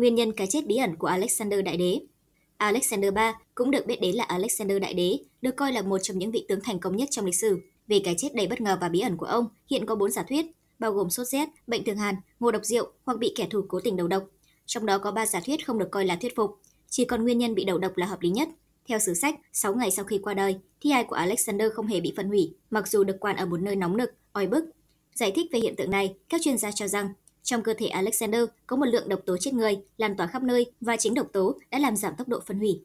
nguyên nhân cái chết bí ẩn của Alexander Đại Đế. Alexander III cũng được biết đến là Alexander Đại Đế, được coi là một trong những vị tướng thành công nhất trong lịch sử. Về cái chết đầy bất ngờ và bí ẩn của ông, hiện có 4 giả thuyết, bao gồm sốt rét, bệnh thường hàn, ngộ độc rượu hoặc bị kẻ thù cố tình đầu độc. Trong đó có 3 giả thuyết không được coi là thuyết phục, chỉ còn nguyên nhân bị đầu độc là hợp lý nhất. Theo sử sách, 6 ngày sau khi qua đời, thi hài của Alexander không hề bị phân hủy, mặc dù được quan ở một nơi nóng nực, oi bức. Giải thích về hiện tượng này, các chuyên gia cho rằng trong cơ thể Alexander có một lượng độc tố chết người lan tỏa khắp nơi và chính độc tố đã làm giảm tốc độ phân hủy.